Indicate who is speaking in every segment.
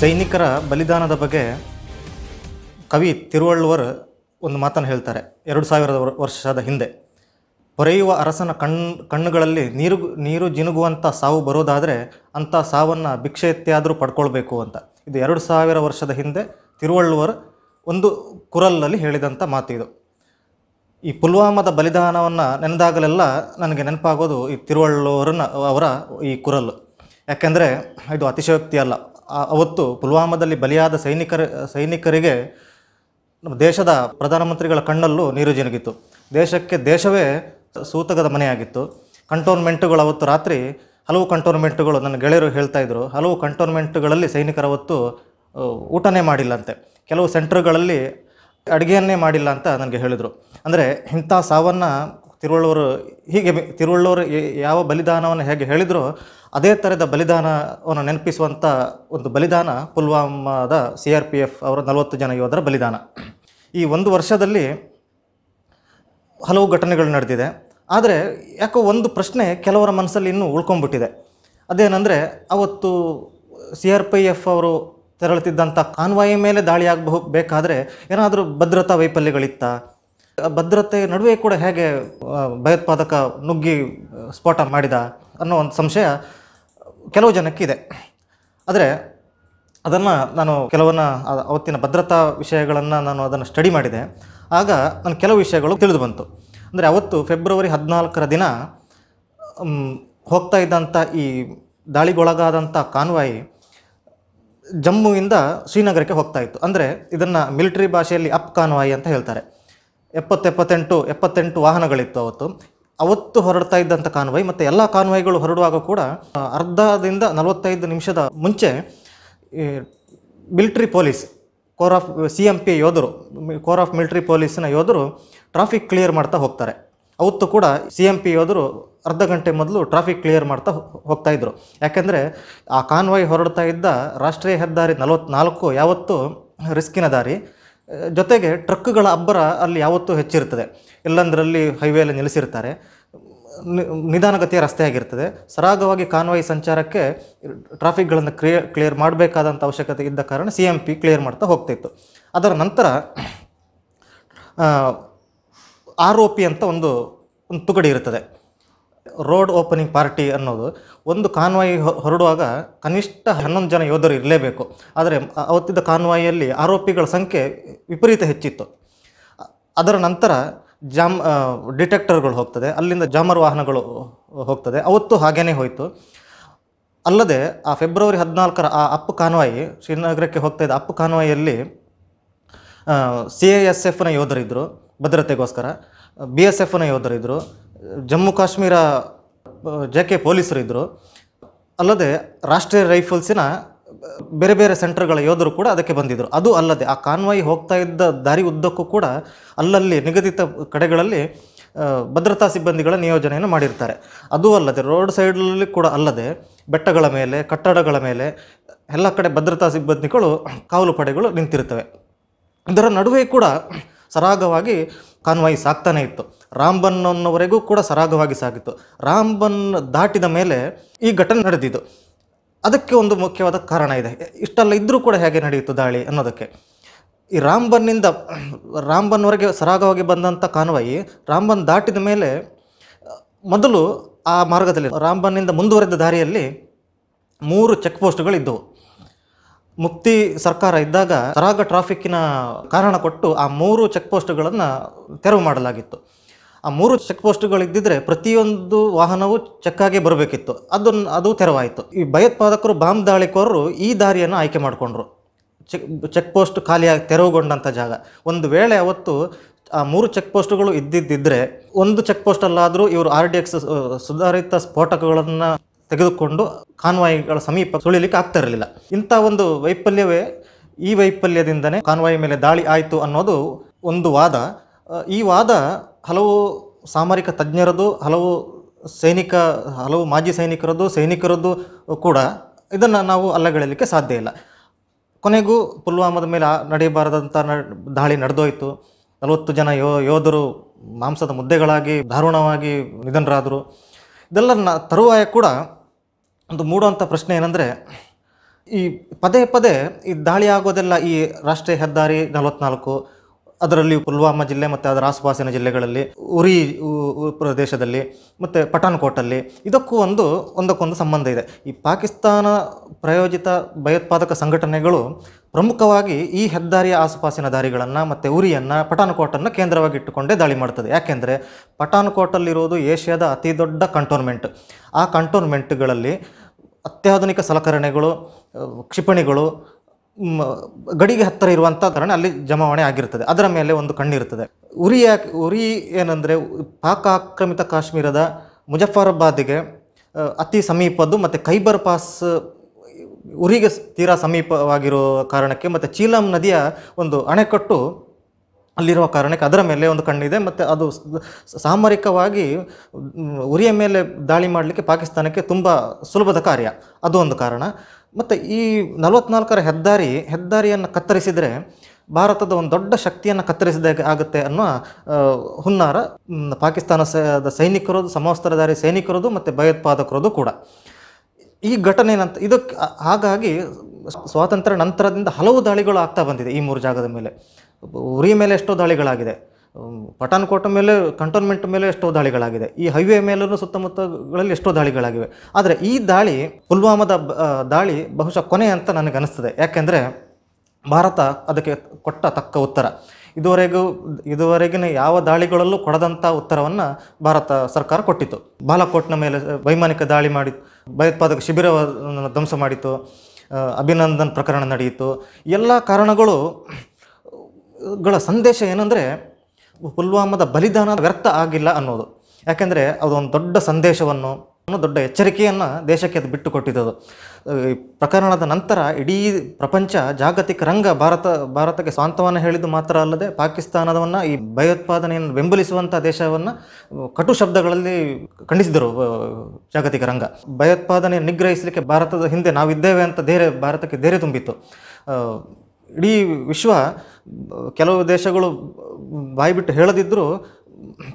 Speaker 1: ಸೈನಿಕರ ಬಲಿದಾನದ ಬಗ್ಗೆ ಕವಿ ತಿರುವಳ್ಳುವರ್ ಒಂದು ಮಾತನ್ನು ಹೇಳ್ತಾರೆ ಎರಡು ಸಾವಿರದ ವರ್ಷದ ಹಿಂದೆ ಪೊರೆಯುವ ಅರಸನ ಕಣ್ ಕಣ್ಣುಗಳಲ್ಲಿ ನೀರು ನೀರು ಜಿನುಗುವಂಥ ಸಾವು ಬರೋದಾದರೆ ಅಂಥ ಸಾವನ್ನು ಭಿಕ್ಷೆ ಎತ್ತಿಯಾದರೂ ಪಡ್ಕೊಳ್ಬೇಕು ಅಂತ ಇದು ಎರಡು ಸಾವಿರ ವರ್ಷದ ಹಿಂದೆ ತಿರುವಳ್ಳುವರ್ ಒಂದು ಕುರಲ್ಲಲ್ಲಿ ಹೇಳಿದಂಥ ಮಾತಿದು ಈ ಪುಲ್ವಾಮದ ಬಲಿದಾನವನ್ನು ನೆನೆದಾಗಲೆಲ್ಲ ನನಗೆ ನೆನಪಾಗೋದು ಈ ತಿರುವಳ್ಳುವರನ್ನ ಅವರ ಈ ಕುರಲ್ ಯಾಕೆಂದರೆ ಇದು ಅತಿಶಯೋಕ್ತಿ ಅಲ್ಲ ಅವತ್ತು ಪುಲ್ವಾಮಾದಲ್ಲಿ ಬಲಿಯಾದ ಸೈನಿಕರ ಸೈನಿಕರಿಗೆ ನಮ್ಮ ದೇಶದ ಪ್ರಧಾನಮಂತ್ರಿಗಳ ಕಣ್ಣಲ್ಲೂ ನೀರು ಜಿನಗಿತ್ತು ದೇಶಕ್ಕೆ ದೇಶವೇ ಸೂತಕದ ಮನೆಯಾಗಿತ್ತು ಕಂಟೋನ್ಮೆಂಟುಗಳು ಅವತ್ತು ರಾತ್ರಿ ಹಲವು ಕಂಟೋನ್ಮೆಂಟುಗಳು ನನ್ನ ಗೆಳೆಯರು ಹೇಳ್ತಾ ಇದ್ದರು ಹಲವು ಕಂಟೋನ್ಮೆಂಟ್ಗಳಲ್ಲಿ ಸೈನಿಕರವತ್ತು ಊಟನೇ ಮಾಡಿಲ್ಲಂತೆ ಕೆಲವು ಸೆಂಟ್ರ್ಗಳಲ್ಲಿ ಅಡುಗೆಯನ್ನೇ ಮಾಡಿಲ್ಲ ಅಂತ ನನಗೆ ಹೇಳಿದರು ಅಂದರೆ ಇಂಥ ಸಾವನ್ನು ತಿರುವಳ್ಳೂರು ಹೀಗೆ ತಿರುವಳ್ಳೂರು ಯಾವ ಬಲಿದಾನವನ್ನು ಹೇಗೆ ಹೇಳಿದರೂ ಅದೇ ಥರದ ಬಲಿದಾನವನ್ನು ನೆನಪಿಸುವಂಥ ಒಂದು ಬಲಿದಾನ ಪುಲ್ವಾಮಾದ ಸಿ ಆರ್ ಪಿ ಎಫ್ ಅವರ ನಲವತ್ತು ಜನ ಯೋಧರ ಬಲಿದಾನ ಈ ಒಂದು ವರ್ಷದಲ್ಲಿ ಹಲವು ಘಟನೆಗಳು ನಡೆದಿದೆ ಆದರೆ ಯಾಕೋ ಒಂದು ಪ್ರಶ್ನೆ ಕೆಲವರ ಮನಸ್ಸಲ್ಲಿ ಇನ್ನೂ ಉಳ್ಕೊಂಡ್ಬಿಟ್ಟಿದೆ ಅದೇನೆಂದರೆ ಅವತ್ತು ಸಿ ಆರ್ ಪಿ ಎಫ್ ಅವರು ತೆರಳುತ್ತಿದ್ದಂಥ ಕಾನ್ವಾಯಿ ಮೇಲೆ ದಾಳಿ ಬೇಕಾದರೆ ಏನಾದರೂ ಭದ್ರತಾ ವೈಫಲ್ಯಗಳಿತ್ತಾ ಭದ್ರತೆ ನಡುವೆ ಕೂಡ ಹೇಗೆ ಭಯೋತ್ಪಾದಕ ನುಗ್ಗಿ ಸ್ಫೋಟ ಮಾಡಿದ ಅನ್ನೋ ಒಂದು ಸಂಶಯ ಕೆಲವು ಜನಕ್ಕಿದೆ ಆದರೆ ಅದನ್ನು ನಾನು ಕೆಲವನ್ನ ಅವತ್ತಿನ ಭದ್ರತಾ ವಿಷಯಗಳನ್ನು ನಾನು ಅದನ್ನು ಸ್ಟಡಿ ಮಾಡಿದೆ ಆಗ ನಾನು ಕೆಲವು ವಿಷಯಗಳು ತಿಳಿದು ಬಂತು ಅಂದರೆ ಅವತ್ತು ಫೆಬ್ರವರಿ ಹದಿನಾಲ್ಕರ ದಿನ ಹೋಗ್ತಾ ಇದ್ದಂಥ ಈ ದಾಳಿಗೊಳಗಾದಂಥ ಕಾನ್ವಾಯಿ ಜಮ್ಮುವಿಂದ ಶ್ರೀನಗರಕ್ಕೆ ಹೋಗ್ತಾ ಇತ್ತು ಅಂದರೆ ಇದನ್ನು ಮಿಲಿಟರಿ ಭಾಷೆಯಲ್ಲಿ ಅಪ್ ಕಾನ್ವಾಯಿ ಅಂತ ಹೇಳ್ತಾರೆ ಎಪ್ಪತ್ತೆಪ್ಪತ್ತೆಂಟು ಎಪ್ಪತ್ತೆಂಟು ವಾಹನಗಳಿತ್ತು ಅವತ್ತು ಅವತ್ತು ಹೊರಡ್ತಾ ಇದ್ದಂಥ ಕಾನ್ವಾಯ್ ಮತ್ತು ಎಲ್ಲ ಕಾನ್ವಾಯ್ಗಳು ಹೊರಡುವಾಗ ಕೂಡ ಅರ್ಧದಿಂದ ನಲವತ್ತೈದು ನಿಮಿಷದ ಮುಂಚೆ military police corps of C M P ಯೋಧರು ಕೋರ್ ಆಫ್ ಮಿಲ್ಟ್ರಿ ಪೊಲೀಸ್ನ ಯೋಧರು ಟ್ರಾಫಿಕ್ ಕ್ಲಿಯರ್ ಮಾಡ್ತಾ ಹೋಗ್ತಾರೆ ಅವತ್ತು ಕೂಡ ಸಿ ಎಮ್ ಪಿ ಯೋಧರು ಅರ್ಧ ಗಂಟೆ ಮೊದಲು ಟ್ರಾಫಿಕ್ ಕ್ಲಿಯರ್ ಮಾಡ್ತಾ ಹೋಗ್ತಾ ಇದ್ದರು ಯಾಕೆಂದರೆ ಆ ಕಾನ್ವಾಯ್ ಹೊರಡ್ತಾ ಇದ್ದ ರಾಷ್ಟ್ರೀಯ ಹೆದ್ದಾರಿ ನಲವತ್ತ್ನಾಲ್ಕು ಯಾವತ್ತು ರಿಸ್ಕಿನ ದಾರಿ ಜೊತೆಗೆ ಟ್ರಕ್ಗಳ ಅಬ್ಬರ ಅಲ್ಲಿ ಯಾವತ್ತೂ ಹೆಚ್ಚಿರ್ತದೆ ಎಲ್ಲಂದರಲ್ಲಿ ಹೈವೇಯಲ್ಲಿ ನಿಲ್ಲಿಸಿರ್ತಾರೆ ನಿಧಾನಗತಿಯ ರಸ್ತೆಯಾಗಿರ್ತದೆ ಸರಾಗವಾಗಿ ಕಾನ್ವಾಯಿ ಸಂಚಾರಕ್ಕೆ ಟ್ರಾಫಿಕ್ಗಳನ್ನು ಕ್ಲಿಯರ್ ಕ್ಲಿಯರ್ ಮಾಡಬೇಕಾದಂಥ ಅವಶ್ಯಕತೆ ಇದ್ದ ಕಾರಣ ಸಿ ಎಮ್ ಪಿ ಕ್ಲಿಯರ್ ಮಾಡ್ತಾ ಹೋಗ್ತಿತ್ತು ಅದರ ನಂತರ ಆರ್ ಒ ಪಿ ಅಂತ ಒಂದು ಒಂದು ತುಗಡಿ ಇರ್ತದೆ ರೋಡ್ ಓಪನಿಂಗ್ ಪಾರ್ಟಿ ಅನ್ನೋದು ಒಂದು ಕಾನ್ವಾಯಿ ಹೊರಡುವಾಗ ಕನಿಷ್ಠ ಹನ್ನೊಂದು ಜನ ಯೋಧರು ಇರಲೇಬೇಕು ಆದರೆ ಅವತ್ತಿದ್ದ ಕಾನ್ವಾಯಿಯಲ್ಲಿ ಆರೋಪಿಗಳ ಸಂಖ್ಯೆ ವಿಪರೀತ ಹೆಚ್ಚಿತ್ತು ಅದರ ನಂತರ ಜಾಮ್ ಡಿಟೆಕ್ಟರ್ಗಳು ಹೋಗ್ತದೆ ಅಲ್ಲಿಂದ ಜಾಮರ್ ವಾಹನಗಳು ಹೋಗ್ತದೆ ಅವತ್ತು ಹಾಗೇನೇ ಹೋಯಿತು ಅಲ್ಲದೆ ಆ ಫೆಬ್ರವರಿ ಹದಿನಾಲ್ಕರ ಆ ಅಪ್ಪು ಕಾನ್ವಾಯಿ ಶ್ರೀನಗರಕ್ಕೆ ಹೋಗ್ತಾ ಇದ್ದ ಅಪ್ಪು ಕಾನ್ವಾಯಿಯಲ್ಲಿ ಸಿ ಎ ಎಸ್ ಎಫ್ನ ಯೋಧರಿದ್ದರು ಭದ್ರತೆಗೋಸ್ಕರ ಬಿ ಎಸ್ ಎಫ್ನ ಯೋಧರಿದ್ದರು ಜಮ್ಮು ಕಾಶ್ಮೀರ ಜೆ ಕೆ ಪೊಲೀಸರು ಇದ್ದರು ಅಲ್ಲದೆ ರಾಷ್ಟ್ರೀಯ ರೈಫಲ್ಸಿನ ಬೇರೆ ಬೇರೆ ಸೆಂಟರ್ಗಳ ಯೋಧರು ಕೂಡ ಅದಕ್ಕೆ ಬಂದಿದ್ದರು ಅದು ಅಲ್ಲದೆ ಆ ಕಾನ್ವಾಯಿ ಹೋಗ್ತಾ ಇದ್ದ ದಾರಿ ಉದ್ದಕ್ಕೂ ಕೂಡ ಅಲ್ಲಲ್ಲಿ ನಿಗದಿತ ಕಡೆಗಳಲ್ಲಿ ಭದ್ರತಾ ಸಿಬ್ಬಂದಿಗಳ ನಿಯೋಜನೆಯನ್ನು ಮಾಡಿರ್ತಾರೆ ಅದೂ ಅಲ್ಲದೆ ರೋಡ್ ಸೈಡಲ್ಲಿ ಕೂಡ ಅಲ್ಲದೆ ಬೆಟ್ಟಗಳ ಮೇಲೆ ಕಟ್ಟಡಗಳ ಮೇಲೆ ಎಲ್ಲ ಕಡೆ ಭದ್ರತಾ ಸಿಬ್ಬಂದಿಗಳು ಕಾವಲು ಪಡೆಗಳು ನಿಂತಿರ್ತವೆ ಇದರ ನಡುವೆ ಕೂಡ ಸರಾಗವಾಗಿ ಕಾನ್ವಾಯಿ ಸಾಗ್ತಾನೆ ಇತ್ತು ರಾಮ್ಬನ್ನವರೆಗೂ ಕೂಡ ಸರಾಗವಾಗಿ ಸಾಗಿತ್ತು ರಾಮ್ಬನ್ ದಾಟಿದ ಮೇಲೆ ಈ ಘಟನೆ ನಡೆದಿದ್ದು ಅದಕ್ಕೆ ಒಂದು ಮುಖ್ಯವಾದ ಕಾರಣ ಇದೆ ಇಷ್ಟೆಲ್ಲ ಇದ್ದರೂ ಕೂಡ ಹೇಗೆ ನಡೆಯಿತು ದಾಳಿ ಅನ್ನೋದಕ್ಕೆ ಈ ರಾಮ್ಬನ್ನಿಂದ ರಾಮ್ಬನ್ವರೆಗೆ ಸರಾಗವಾಗಿ ಬಂದಂಥ ಕಾನ್ವಾಯಿ ರಾಮ್ಬನ್ ದಾಟಿದ ಮೇಲೆ ಮೊದಲು ಆ ಮಾರ್ಗದಲ್ಲಿ ರಾಮ್ಬನ್ನಿಂದ ಮುಂದುವರೆದ ದಾರಿಯಲ್ಲಿ ಮೂರು ಚೆಕ್ ಪೋಸ್ಟ್ಗಳಿದ್ದವು ಮುಕ್ತಿ ಸರ್ಕಾರ ಇದ್ದಾಗ ಸರಾಗ ಟ್ರಾಫಿಕ್ಕಿನ ಕಾರಣ ಕೊಟ್ಟು ಆ ಮೂರು ಚೆಕ್ ಪೋಸ್ಟ್ಗಳನ್ನು ತೆರವು ಮಾಡಲಾಗಿತ್ತು ಆ ಮೂರು ಚೆಕ್ ಪ್ರತಿಯೊಂದು ವಾಹನವೂ ಚೆಕ್ಕಾಗೆ ಬರಬೇಕಿತ್ತು ಅದನ್ನು ಅದು ತೆರವಾಯಿತು ಈ ಭಯೋತ್ಪಾದಕರು ಬಾಂಬ್ ದಾಳಿಕೋರರು ಈ ದಾರಿಯನ್ನು ಆಯ್ಕೆ ಮಾಡಿಕೊಂಡ್ರು ಚೆಕ್ ಚೆಕ್ ಪೋಸ್ಟ್ ಖಾಲಿಯಾಗಿ ತೆರವುಗೊಂಡಂಥ ಜಾಗ ಒಂದು ವೇಳೆ ಅವತ್ತು ಆ ಮೂರು ಚೆಕ್ ಪೋಸ್ಟ್ಗಳು ಇದ್ದಿದ್ದಿದ್ರೆ ಒಂದು ಚೆಕ್ ಪೋಸ್ಟಲ್ಲಾದರೂ ಇವರು ಆರ್ ಡಿ ಎಕ್ಸ್ ಸುಧಾರಿತ ಸ್ಫೋಟಕಗಳನ್ನು ತೆಗೆದುಕೊಂಡು ಕಾನ್ವಾಯಿಗಳ ಸಮೀಪ ಸುಳಿಲಿಕ್ಕೆ ಆಗ್ತಾ ಇರಲಿಲ್ಲ ಇಂಥ ಒಂದು ವೈಫಲ್ಯವೇ ಈ ವೈಫಲ್ಯದಿಂದನೇ ಕಾನ್ವಾಯಿ ಮೇಲೆ ದಾಳಿ ಆಯಿತು ಅನ್ನೋದು ಒಂದು ವಾದ ಈ ವಾದ ಹಲವು ಸಾಮರಿಕ ತಜ್ಞರದು ಹಲವು ಸೈನಿಕ ಹಲವು ಮಾಜಿ ಸೈನಿಕರದ್ದು ಸೈನಿಕರದ್ದು ಕೂಡ ಇದನ್ನು ನಾವು ಅಲ್ಲಗಳಲಿಕ್ಕೆ ಸಾಧ್ಯ ಇಲ್ಲ ಕೊನೆಗೂ ಪುಲ್ವಾಮದ ಮೇಲೆ ನಡೀಬಾರದಂಥ ದಾಳಿ ನಡೆದೋಯಿತು ನಲವತ್ತು ಜನ ಯೋ ಯೋಧರು ಮಾಂಸದ ಮುದ್ದೆಗಳಾಗಿ ದಾರುಣವಾಗಿ ನಿಧನರಾದರು ಇದೆಲ್ಲ ತರುವಾಯ ಕೂಡ ಒಂದು ಮೂಡುವಂಥ ಪ್ರಶ್ನೆ ಏನಂದರೆ ಈ ಪದೇ ಪದೇ ಈ ದಾಳಿ ಆಗೋದೆಲ್ಲ ಈ ರಾಷ್ಟ್ರೀಯ ಹೆದ್ದಾರಿ ನಲವತ್ತ್ನಾಲ್ಕು ಅದರಲ್ಲಿ ಪುಲ್ವಾಮಾ ಜಿಲ್ಲೆ ಮತ್ತು ಅದರ ಆಸುಪಾಸಿನ ಜಿಲ್ಲೆಗಳಲ್ಲಿ ಉರಿ ಪ್ರದೇಶದಲ್ಲಿ ಮತ್ತು ಪಠಾಣ್ಕೋಟಲ್ಲಿ ಇದಕ್ಕೂ ಒಂದು ಒಂದಕ್ಕೊಂದು ಸಂಬಂಧ ಇದೆ ಈ ಪಾಕಿಸ್ತಾನ ಪ್ರಾಯೋಜಿತ ಭಯೋತ್ಪಾದಕ ಸಂಘಟನೆಗಳು ಪ್ರಮುಖವಾಗಿ ಈ ಹೆದ್ದಾರಿಯ ಆಸುಪಾಸಿನ ದಾರಿಗಳನ್ನು ಮತ್ತು ಉರಿಯನ್ನು ಪಠಾನ್ಕೋಟನ್ನು ಕೇಂದ್ರವಾಗಿ ಇಟ್ಟುಕೊಂಡೇ ದಾಳಿ ಮಾಡ್ತದೆ ಯಾಕೆಂದರೆ ಪಠಾಣ್ಕೋಟಲ್ಲಿರೋದು ಏಷ್ಯಾದ ಅತಿ ದೊಡ್ಡ ಕಂಟೋನ್ಮೆಂಟ್ ಆ ಕಂಟೋನ್ಮೆಂಟ್ಗಳಲ್ಲಿ ಅತ್ಯಾಧುನಿಕ ಸಲಕರಣೆಗಳು ಕ್ಷಿಪಣಿಗಳು ಗಡಿಗೆ ಹತ್ತಿರ ಇರುವಂಥ ಕಾರಣ ಅಲ್ಲಿ ಜಮಾವಣೆ ಆಗಿರ್ತದೆ ಅದರ ಮೇಲೆ ಒಂದು ಕಣ್ಣಿರ್ತದೆ ಉರಿಯ ಉರಿ ಏನಂದರೆ ಪಾಕ ಆಕ್ರಮಿತ ಕಾಶ್ಮೀರದ ಮುಜಫರಾಬಾದಿಗೆ ಅತಿ ಸಮೀಪದ್ದು ಮತ್ತು ಖೈಬರ್ ಪಾಸ್ ಉರಿಗೆ ತೀರಾ ಸಮೀಪವಾಗಿರೋ ಕಾರಣಕ್ಕೆ ಮತ್ತು ಚೀಲಂ ನದಿಯ ಒಂದು ಅಣೆಕಟ್ಟು ಅಲ್ಲಿರುವ ಕಾರಣಕ್ಕೆ ಅದರ ಮೇಲೆ ಒಂದು ಕಣ್ಣಿದೆ ಮತ್ತು ಅದು ಸಾಮರಿಕವಾಗಿ ಉರಿಯ ಮೇಲೆ ದಾಳಿ ಮಾಡಲಿಕ್ಕೆ ಪಾಕಿಸ್ತಾನಕ್ಕೆ ತುಂಬ ಸುಲಭದ ಕಾರ್ಯ ಅದು ಒಂದು ಕಾರಣ ಮತ್ತು ಈ ನಲವತ್ನಾಲ್ಕರ ಹೆದ್ದಾರಿ ಹೆದ್ದಾರಿಯನ್ನು ಕತ್ತರಿಸಿದರೆ ಭಾರತದ ಒಂದು ದೊಡ್ಡ ಶಕ್ತಿಯನ್ನು ಕತ್ತರಿಸಿದ ಆಗುತ್ತೆ ಅನ್ನುವ ಹುನ್ನಾರ ಪಾಕಿಸ್ತಾನ ಸೈನಿಕರದು ಸಮವಸ್ತ್ರಧಾರಿ ಸೈನಿಕರದು ಮತ್ತು ಭಯೋತ್ಪಾದಕರದು ಕೂಡ ಈ ಘಟನೆ ನಂತರ ಇದಕ್ಕೆ ಹಾಗಾಗಿ ಸ್ವಾತಂತ್ರ್ಯ ನಂತರದಿಂದ ಹಲವು ದಾಳಿಗಳು ಆಗ್ತಾ ಬಂದಿದೆ ಈ ಮೂರು ಜಾಗದ ಮೇಲೆ ಉರಿ ಮೇಲೆ ಎಷ್ಟೋ ದಾಳಿಗಳಾಗಿದೆ ಪಠಾನ್ಕೋಟ ಮೇಲೆ ಕಂಟೋನ್ಮೆಂಟ್ ಮೇಲೆ ಎಷ್ಟೋ ದಾಳಿಗಳಾಗಿದೆ ಈ ಹೈವೇ ಮೇಲೂ ಸುತ್ತಮುತ್ತಗಳಲ್ಲಿ ಎಷ್ಟೋ ದಾಳಿಗಳಾಗಿವೆ ಆದರೆ ಈ ದಾಳಿ ಪುಲ್ವಾಮಾದ ದಾಳಿ ಬಹುಶಃ ಕೊನೆ ಅಂತ ನನಗೆ ನನಗನ್ನಿಸ್ತದೆ ಯಾಕೆಂದರೆ ಭಾರತ ಅದಕ್ಕೆ ಕೊಟ್ಟ ತಕ್ಕ ಉತ್ತರ ಇದುವರೆಗೂ ಇದುವರೆಗಿನ ಯಾವ ದಾಳಿಗಳಲ್ಲೂ ಕೊಡದಂಥ ಉತ್ತರವನ್ನು ಭಾರತ ಸರ್ಕಾರ ಕೊಟ್ಟಿತ್ತು ಬಾಲಕೋಟ್ನ ಮೇಲೆ ವೈಮಾನಿಕ ದಾಳಿ ಮಾಡಿ ಭಯೋತ್ಪಾದಕ ಶಿಬಿರವನ್ನು ಧ್ವಂಸ ಮಾಡಿತು ಅಭಿನಂದನ್ ಪ್ರಕರಣ ನಡೆಯಿತು ಎಲ್ಲ ಕಾರಣಗಳು ಗಳ ಸಂದೇಶ ಏನಂದರೆ ಪುಲ್ವಾಮದ ಬಲಿದಾನ ವ್ಯರ್ಥ ಆಗಿಲ್ಲ ಅನ್ನೋದು ಯಾಕೆಂದರೆ ಅದೊಂದು ದೊಡ್ಡ ಸಂದೇಶವನ್ನು ದೊಡ್ಡ ಎಚ್ಚರಿಕೆಯನ್ನು ದೇಶಕ್ಕೆ ಅದು ಬಿಟ್ಟು ಕೊಟ್ಟಿದ್ದದು ಈ ಪ್ರಕರಣದ ನಂತರ ಇಡೀ ಪ್ರಪಂಚ ಜಾಗತಿಕ ರಂಗ ಭಾರತ ಭಾರತಕ್ಕೆ ಸಾಂತ್ವನ ಹೇಳಿದ್ದು ಮಾತ್ರ ಅಲ್ಲದೆ ಪಾಕಿಸ್ತಾನದವನ್ನು ಈ ಭಯೋತ್ಪಾದನೆಯನ್ನು ಬೆಂಬಲಿಸುವಂಥ ದೇಶವನ್ನು ಕಟು ಶಬ್ದಗಳಲ್ಲಿ ಖಂಡಿಸಿದರು ಜಾಗತಿಕ ರಂಗ ಭಯೋತ್ಪಾದನೆಯನ್ನು ನಿಗ್ರಹಿಸಲಿಕ್ಕೆ ಭಾರತದ ಹಿಂದೆ ನಾವಿದ್ದೇವೆ ಅಂತ ಧೈರ್ಯ ಭಾರತಕ್ಕೆ ಧೈರ್ಯ ತುಂಬಿತ್ತು ಇಡೀ ವಿಶ್ವ ಕೆಲವು ದೇಶಗಳು ಬಾಯ್ಬಿಟ್ಟು ಹೇಳದಿದ್ದರೂ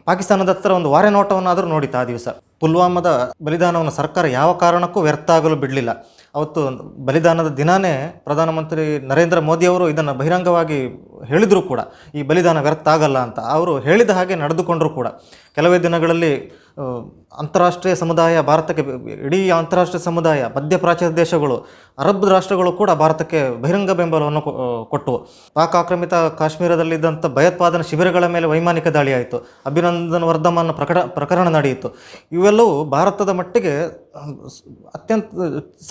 Speaker 1: ಪಾಕಿಸ್ತಾನದ ಹತ್ರ ಒಂದು ವಾರೆ ನೋಟವನ್ನಾದರೂ ನೋಡಿತ್ತು ಆ ದಿವಸ ಪುಲ್ವಾಮಾದ ಬಲಿದಾನವನ್ನು ಸರ್ಕಾರ ಯಾವ ಕಾರಣಕ್ಕೂ ವ್ಯರ್ಥ ಆಗಲು ಬಿಡಲಿಲ್ಲ ಅವತ್ತು ಬಲಿದಾನದ ದಿನಾನೇ ಪ್ರಧಾನಮಂತ್ರಿ ನರೇಂದ್ರ ಮೋದಿಯವರು ಇದನ್ನು ಬಹಿರಂಗವಾಗಿ ಹೇಳಿದರೂ ಕೂಡ ಈ ಬಲಿದಾನ ವ್ಯರ್ಥ ಆಗಲ್ಲ ಅಂತ ಅವರು ಹೇಳಿದ ಹಾಗೆ ನಡೆದುಕೊಂಡರೂ ಕೂಡ ಕೆಲವೇ ದಿನಗಳಲ್ಲಿ ಅಂತಾರಾಷ್ಟ್ರೀಯ ಸಮುದಾಯ ಭಾರತಕ್ಕೆ ಇಡೀ ಅಂತಾರಾಷ್ಟ್ರೀಯ ಸಮುದಾಯ ಮಧ್ಯ ಪ್ರಾಚ್ಯ ದೇಶಗಳು ಅರಬ್ ರಾಷ್ಟ್ರಗಳು ಕೂಡ ಭಾರತಕ್ಕೆ ಬಹಿರಂಗ ಬೆಂಬಲವನ್ನು ಕೊಟ್ಟವು ಪಾಕ್ ಆಕ್ರಮಿತ ಕಾಶ್ಮೀರದಲ್ಲಿದ್ದಂಥ ಭಯೋತ್ಪಾದನಾ ಶಿಬಿರಗಳ ಮೇಲೆ ವೈಮಾನಿಕ ದಾಳಿಯಾಯಿತು ಆಯಿತು ವರ್ಧಮಾನ ಪ್ರಕಟ ಪ್ರಕರಣ ನಡೆಯಿತು ಇವೆಲ್ಲವೂ ಭಾರತದ ಮಟ್ಟಿಗೆ ಅತ್ಯಂತ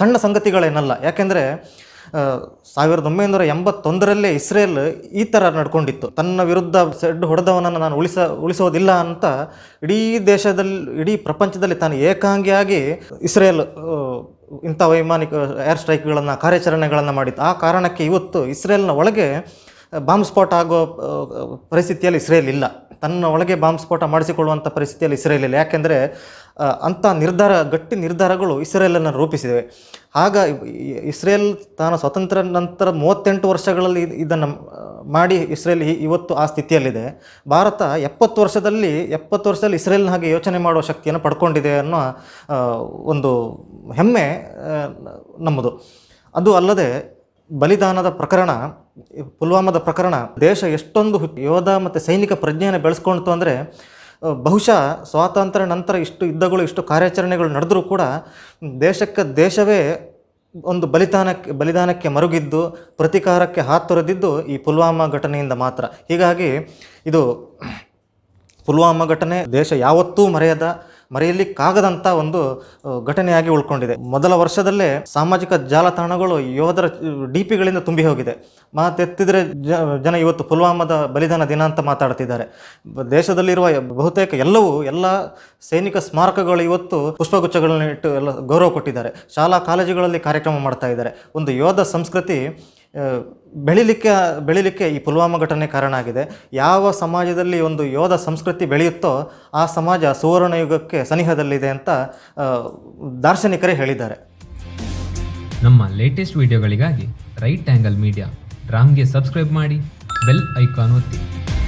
Speaker 1: ಸಣ್ಣ ಸಂಗತಿಗಳೇನಲ್ಲ ಯಾಕೆಂದರೆ ಸಾವಿರದ ಒಂಬೈನೂರ ಎಂಬತ್ತೊಂದರಲ್ಲೇ ಇಸ್ರೇಲ್ ಈ ಥರ ನಡ್ಕೊಂಡಿತ್ತು ತನ್ನ ವಿರುದ್ಧ ಸೆಡ್ ಹೊಡೆದವನನ್ನು ನಾನು ಉಳಿಸ ಉಳಿಸೋದಿಲ್ಲ ಅಂತ ಇಡೀ ದೇಶದಲ್ಲಿ ಇಡೀ ಪ್ರಪಂಚದಲ್ಲಿ ತಾನು ಏಕಾಂಗಿಯಾಗಿ ಇಸ್ರೇಲ್ ಇಂಥ ವೈಮಾನಿಕ ಏರ್ ಸ್ಟ್ರೈಕ್ಗಳನ್ನು ಕಾರ್ಯಾಚರಣೆಗಳನ್ನು ಮಾಡಿತ್ತು ಆ ಕಾರಣಕ್ಕೆ ಇವತ್ತು ಇಸ್ರೇಲ್ನ ಒಳಗೆ ಬಾಂಬ್ ಸ್ಫೋಟ ಆಗೋ ಪರಿಸ್ಥಿತಿಯಲ್ಲಿ ಇಸ್ರೇಲ್ ಇಲ್ಲ ತನ್ನ ಒಳಗೆ ಬಾಂಬ್ ಸ್ಫೋಟ ಮಾಡಿಸಿಕೊಳ್ಳುವಂಥ ಪರಿಸ್ಥಿತಿಯಲ್ಲಿ ಇಸ್ರೇಲ್ ಇಲ್ಲ ಯಾಕೆಂದರೆ ಅಂಥ ನಿರ್ಧಾರ ಗಟ್ಟಿ ನಿರ್ಧಾರಗಳು ಇಸ್ರೇಲನ್ನು ರೂಪಿಸಿವೆ ಆಗ ಇಸ್ರೇಲ್ ತಾನು ಸ್ವಾತಂತ್ರ್ಯ ನಂತರ ಮೂವತ್ತೆಂಟು ವರ್ಷಗಳಲ್ಲಿ ಇದನ್ನು ಮಾಡಿ ಇಸ್ರೇಲ್ ಇವತ್ತು ಆ ಸ್ಥಿತಿಯಲ್ಲಿದೆ ಭಾರತ ಎಪ್ಪತ್ತು ವರ್ಷದಲ್ಲಿ ಎಪ್ಪತ್ತು ವರ್ಷದಲ್ಲಿ ಇಸ್ರೇಲ್ನ ಹಾಗೆ ಯೋಚನೆ ಮಾಡುವ ಶಕ್ತಿಯನ್ನು ಪಡ್ಕೊಂಡಿದೆ ಅನ್ನೋ ಒಂದು ಹೆಮ್ಮೆ ನಮ್ಮದು ಅದು ಅಲ್ಲದೆ ಬಲಿದಾನದ ಪ್ರಕರಣ ಪುಲ್ವಾಮಾದ ಪ್ರಕರಣ ದೇಶ ಎಷ್ಟೊಂದು ಯೋಧ ಮತ್ತು ಸೈನಿಕ ಪ್ರಜ್ಞೆಯನ್ನು ಬೆಳೆಸ್ಕೊಳ್ತು ಅಂದರೆ ಬಹುಶಃ ಸ್ವಾತಂತ್ರ್ಯ ನಂತರ ಇಷ್ಟು ಯುದ್ಧಗಳು ಇಷ್ಟು ಕಾರ್ಯಾಚರಣೆಗಳು ನಡೆದರೂ ಕೂಡ ದೇಶಕ್ಕೆ ದೇಶವೇ ಒಂದು ಬಲಿದಾನಕ್ಕೆ ಬಲಿದಾನಕ್ಕೆ ಮರುಗಿದ್ದು ಪ್ರತೀಕಾರಕ್ಕೆ ಹಾತೊರೆದಿದ್ದು ಈ ಪುಲ್ವಾಮಾ ಘಟನೆಯಿಂದ ಮಾತ್ರ ಹೀಗಾಗಿ ಇದು ಪುಲ್ವಾಮಾ ಘಟನೆ ದೇಶ ಯಾವತ್ತೂ ಮರೆಯದ ಮರೆಯಲಿಕ್ಕಾಗದಂಥ ಒಂದು ಘಟನೆಯಾಗಿ ಉಳ್ಕೊಂಡಿದೆ ಮೊದಲ ವರ್ಷದಲ್ಲೇ ಸಾಮಾಜಿಕ ಜಾಲತಾಣಗಳು ಯೋಧರ ಡಿಪಿಗಳಿಂದ ತುಂಬಿ ಹೋಗಿದೆ ಮಾತೆತ್ತಿದ್ರೆ ಜನ ಇವತ್ತು ಪುಲ್ವಾಮದ ಬಲಿದಾನ ದಿನ ಅಂತ ಮಾತಾಡ್ತಿದ್ದಾರೆ ದೇಶದಲ್ಲಿರುವ ಬಹುತೇಕ ಎಲ್ಲವೂ ಎಲ್ಲ ಸೈನಿಕ ಸ್ಮಾರಕಗಳು ಇವತ್ತು ಪುಷ್ಪಗುಚ್ಛಗಳನ್ನ ಇಟ್ಟು ಎಲ್ಲ ಗೌರವ ಕೊಟ್ಟಿದ್ದಾರೆ ಶಾಲಾ ಕಾಲೇಜುಗಳಲ್ಲಿ ಕಾರ್ಯಕ್ರಮ ಮಾಡ್ತಾ ಇದ್ದಾರೆ ಒಂದು ಯೋಧ ಸಂಸ್ಕೃತಿ ಬೆಳಿಲಿಕ್ಕೆ ಬೆಳಿಲಿಕ್ಕೆ ಈ ಪುಲ್ವಾಮಾ ಘಟನೆ ಕಾರಣ ಆಗಿದೆ ಯಾವ ಸಮಾಜದಲ್ಲಿ ಒಂದು ಯೋಧ ಸಂಸ್ಕೃತಿ ಬೆಳೆಯುತ್ತೋ ಆ ಸಮಾಜ ಸುವರ್ಣ ಯುಗಕ್ಕೆ ಸನಿಹದಲ್ಲಿದೆ ಅಂತ ದಾರ್ಶನಿಕರೇ ಹೇಳಿದ್ದಾರೆ ನಮ್ಮ ಲೇಟೆಸ್ಟ್ ವಿಡಿಯೋಗಳಿಗಾಗಿ ರೈಟ್ ಆ್ಯಂಗಲ್ ಮೀಡಿಯಾ ರಾಮ್ಗೆ ಸಬ್ಸ್ಕ್ರೈಬ್ ಮಾಡಿ ಬೆಲ್ ಐಕಾನ್ ಒತ್ತಿ